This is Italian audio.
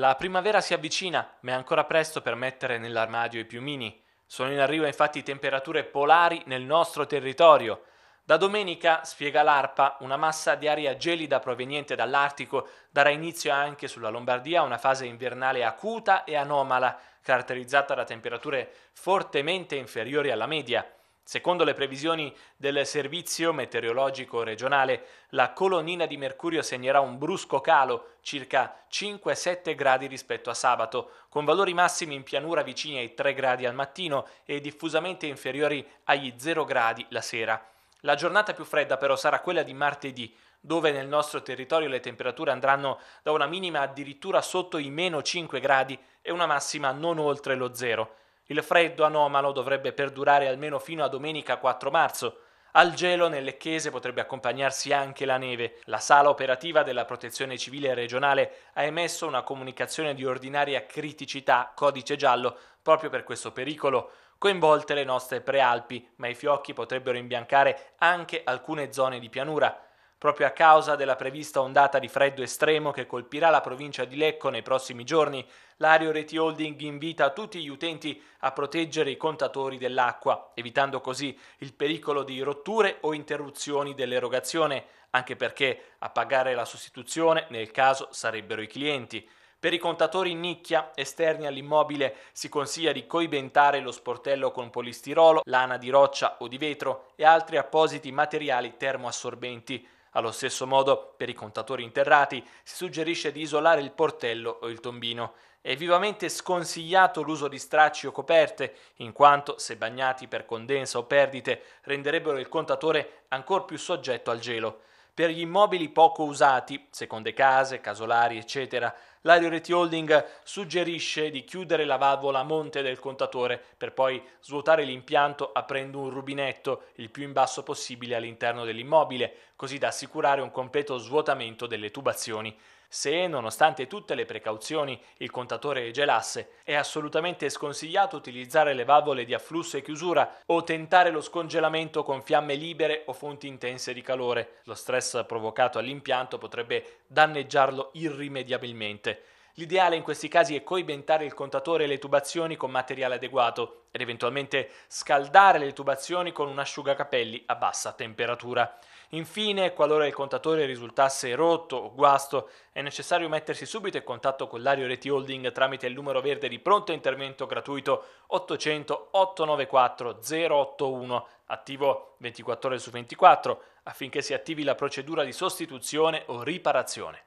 La primavera si avvicina, ma è ancora presto per mettere nell'armadio i piumini. Sono in arrivo infatti temperature polari nel nostro territorio. Da domenica, spiega l'ARPA, una massa di aria gelida proveniente dall'Artico darà inizio anche sulla Lombardia a una fase invernale acuta e anomala, caratterizzata da temperature fortemente inferiori alla media. Secondo le previsioni del Servizio Meteorologico Regionale, la colonnina di mercurio segnerà un brusco calo, circa 5-7 gradi rispetto a sabato, con valori massimi in pianura vicini ai 3 gradi al mattino e diffusamente inferiori agli 0 gradi la sera. La giornata più fredda però sarà quella di martedì, dove nel nostro territorio le temperature andranno da una minima addirittura sotto i meno 5 gradi e una massima non oltre lo zero. Il freddo anomalo dovrebbe perdurare almeno fino a domenica 4 marzo. Al gelo nelle chiese potrebbe accompagnarsi anche la neve. La sala operativa della Protezione Civile regionale ha emesso una comunicazione di ordinaria criticità, codice giallo, proprio per questo pericolo. Coinvolte le nostre prealpi, ma i fiocchi potrebbero imbiancare anche alcune zone di pianura proprio a causa della prevista ondata di freddo estremo che colpirà la provincia di Lecco nei prossimi giorni. L'Ario Reti Holding invita tutti gli utenti a proteggere i contatori dell'acqua, evitando così il pericolo di rotture o interruzioni dell'erogazione, anche perché a pagare la sostituzione nel caso sarebbero i clienti. Per i contatori in nicchia esterni all'immobile si consiglia di coibentare lo sportello con polistirolo, lana di roccia o di vetro e altri appositi materiali termoassorbenti allo stesso modo, per i contatori interrati si suggerisce di isolare il portello o il tombino. È vivamente sconsigliato l'uso di stracci o coperte, in quanto, se bagnati per condensa o perdite, renderebbero il contatore ancor più soggetto al gelo. Per gli immobili poco usati, seconde case, casolari, eccetera, l'Ario Holding suggerisce di chiudere la valvola a monte del contatore per poi svuotare l'impianto aprendo un rubinetto il più in basso possibile all'interno dell'immobile, così da assicurare un completo svuotamento delle tubazioni. Se, nonostante tutte le precauzioni, il contatore gelasse, è assolutamente sconsigliato utilizzare le valvole di afflusso e chiusura o tentare lo scongelamento con fiamme libere o fonti intense di calore. Lo stress provocato all'impianto potrebbe danneggiarlo irrimediabilmente corrente. L'ideale in questi casi è coibentare il contatore e le tubazioni con materiale adeguato ed eventualmente scaldare le tubazioni con un asciugacapelli a bassa temperatura. Infine, qualora il contatore risultasse rotto o guasto, è necessario mettersi subito in contatto con l'Ario Reti Holding tramite il numero verde di pronto intervento gratuito 800 894 081, attivo 24 ore su 24, affinché si attivi la procedura di sostituzione o riparazione.